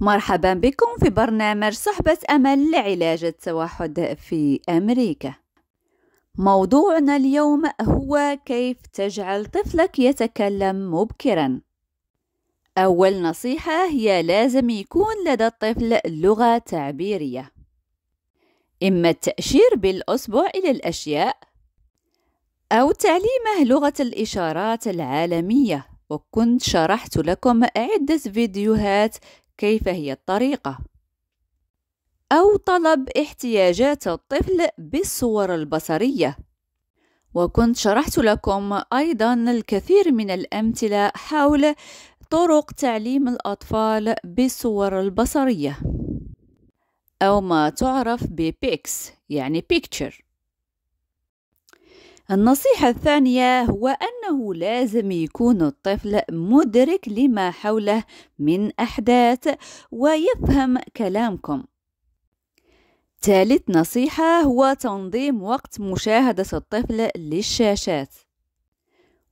مرحبا بكم في برنامج صحبة أمل لعلاج التوحد في أمريكا. موضوعنا اليوم هو كيف تجعل طفلك يتكلم مبكرا. أول نصيحة هي لازم يكون لدى الطفل لغة تعبيرية. إما التأشير بالأصبع إلى الأشياء أو تعليمه لغة الإشارات العالمية وكنت شرحت لكم عدة فيديوهات كيف هي الطريقة أو طلب احتياجات الطفل بالصور البصرية وكنت شرحت لكم أيضا الكثير من الأمثلة حول طرق تعليم الأطفال بالصور البصرية أو ما تعرف ببيكس يعني picture النصيحة الثانية هو أنه لازم يكون الطفل مدرك لما حوله من أحداث ويفهم كلامكم ثالث نصيحة هو تنظيم وقت مشاهدة الطفل للشاشات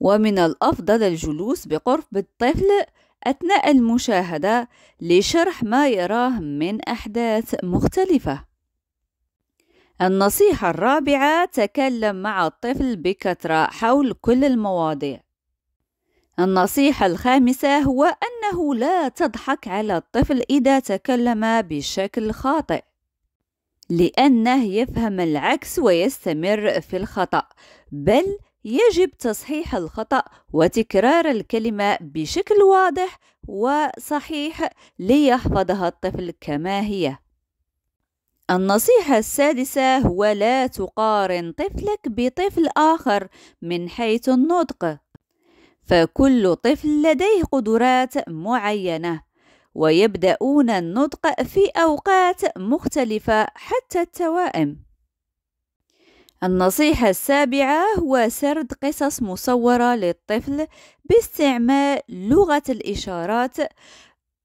ومن الأفضل الجلوس بقرب الطفل أثناء المشاهدة لشرح ما يراه من أحداث مختلفة النصيحة الرابعة تكلم مع الطفل بكثرة حول كل المواضيع النصيحة الخامسة هو أنه لا تضحك على الطفل إذا تكلم بشكل خاطئ لأنه يفهم العكس ويستمر في الخطأ بل يجب تصحيح الخطأ وتكرار الكلمة بشكل واضح وصحيح ليحفظها الطفل كما هي النصيحة السادسة هو لا تقارن طفلك بطفل آخر من حيث النطق فكل طفل لديه قدرات معينة ويبدأون النطق في أوقات مختلفة حتى التوائم النصيحة السابعة هو سرد قصص مصورة للطفل باستعمال لغة الإشارات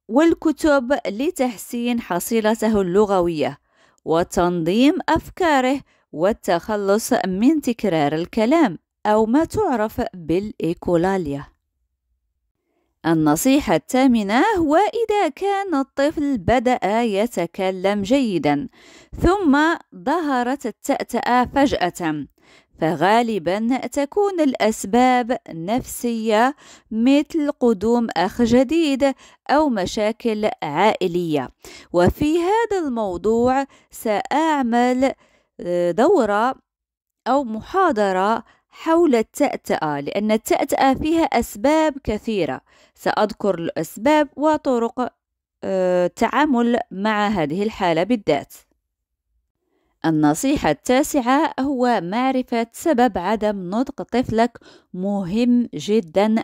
والكتب لتحسين حصيلته اللغوية وتنظيم أفكاره والتخلص من تكرار الكلام أو ما تعرف بالإيكولاليا النصيحة الثامنة هو إذا كان الطفل بدأ يتكلم جيدا ثم ظهرت التأتأة فجأة فغالبا تكون الأسباب نفسية مثل قدوم أخ جديد أو مشاكل عائلية وفي هذا الموضوع سأعمل آه، دورة أو محاضرة حول التأتأة لأن التأتأة فيها أسباب كثيرة سأذكر الأسباب وطرق آه، التعامل مع هذه الحالة بالذات النصيحة التاسعة هو معرفة سبب عدم نطق طفلك مهم جدا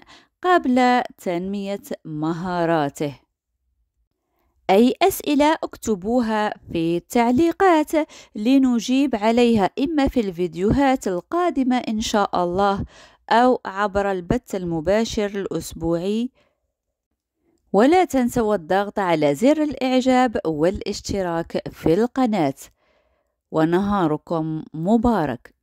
قبل تنمية مهاراته أي أسئلة اكتبوها في التعليقات لنجيب عليها إما في الفيديوهات القادمة إن شاء الله أو عبر البث المباشر الأسبوعي ولا تنسوا الضغط على زر الإعجاب والاشتراك في القناة ونهاركم مبارك